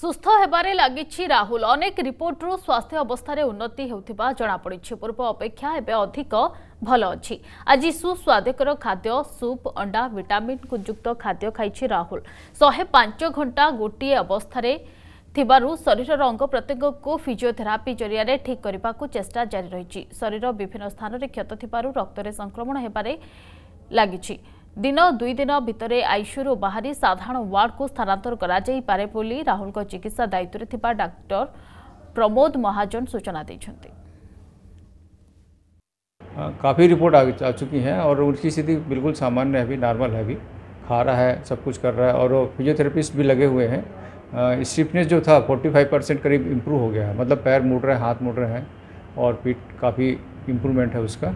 ସୁସ୍ଥ ହେବାରେ ଲାଗିଛି ରାହୁଲ ଅନେକ ରିପୋର୍ଟରୁ ସ୍ୱାସ୍ଥ୍ୟ ଅବସ୍ଥାରେ ଉନ୍ନତି ହେଉଥିବା ଜଣାପଡ଼ିଛି ପୂର୍ବ ଅପେକ୍ଷା ଏବେ ଅଧିକ ଭଲ ଅଛି ଆଜି ସୁସ୍ୱାଦକର ଖାଦ୍ୟ ସୁପ୍ ଅଣ୍ଡା ଭିଟାମିନ୍କୁ ଯୁକ୍ତ ଖାଦ୍ୟ ଖାଇଛି ରାହୁଲ ଶହେ ପାଞ୍ଚ ଘଣ୍ଟା ଗୋଟିଏ ଅବସ୍ଥାରେ ଥିବାରୁ ଶରୀରର ଅଙ୍ଗ ପ୍ରତ୍ୟଙ୍ଗକୁ ଫିଜିଓଥେରାପି ଜରିଆରେ ଠିକ୍ କରିବାକୁ ଚେଷ୍ଟା ଜାରି ରହିଛି ଶରୀର ବିଭିନ୍ନ ସ୍ଥାନରେ କ୍ଷତ ଥିବାରୁ ରକ୍ତରେ ସଂକ୍ରମଣ ହେବାରେ ଲାଗିଛି दिन ଦୁଇ ଦିନ ଭିତରେ ଆଇସିୟୁରୁ ବାହାରି ସାଧାରଣ ୱାର୍ଡକୁ ସ୍ଥାନାନ୍ତର କରାଯାଇପାରେ ବୋଲି चिकित्सा दायित्व ଦାୟିତ୍ୱରେ प्रमोद महाजन सूचना ମହାଜନ हाँ, काफ़ी रिपोर्ट आ, आ चुकी हैं और उनकी स्थिति बिल्कुल सामान्य है अभी नॉर्मल है अभी खा रहा है सब कुछ कर रहा है और फिजियोथेरेपिस्ट भी लगे हुए हैं हाँ, स्टिफनेस जो था 45 परसेंट करीब इम्प्रूव हो गया है मतलब पैर मुड़ रहे हैं हाथ मुड़ रहे हैं और पीठ काफ़ी इम्प्रूवमेंट है उसका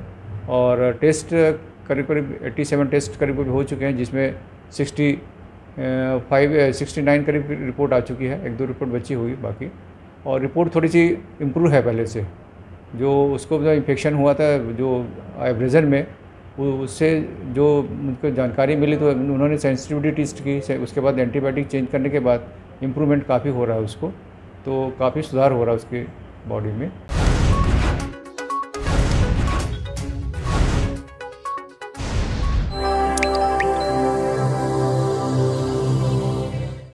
और टेस्ट करीब करीब एट्टी सेवन टेस्ट करीब करीब हो चुके हैं जिसमें सिक्सटी फाइव सिक्सटी नाइन करीब रिपोर्ट आ चुकी है एक दो रिपोर्ट बची हुई बाकी और रिपोर्ट थोड़ी सी इम्प्रूव है पहले से जो उसको जो इन्फेक्शन हुआ था जो आइब्रेजन में उससे जो उनको जानकारी मिली तो उन्होंने सेंसिटिविटी टेस्ट की उसके बाद एंटीबायोटिक चेंज करने के बाद इम्प्रूवमेंट काफ़ी हो रहा है उसको तो काफ़ी सुधार हो रहा है उसके बॉडी में